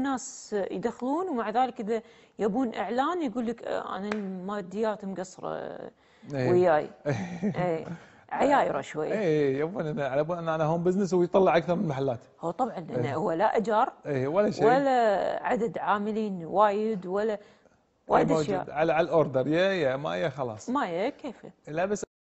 الناس يدخلون ومع ذلك اذا يبون اعلان يقول لك آه، انا الماديات مقصره إيه. وياي أيه. عيايره شوي اي يبون انا ان انا هوم بزنس ويطلع اكثر من محلات هو طبعا إنه إيه. هو لا اجار اي ولا شيء ولا عدد عاملين وايد ولا وايد اشياء على, على الاوردر يا يا ما يا خلاص ما يا كيفه لا بس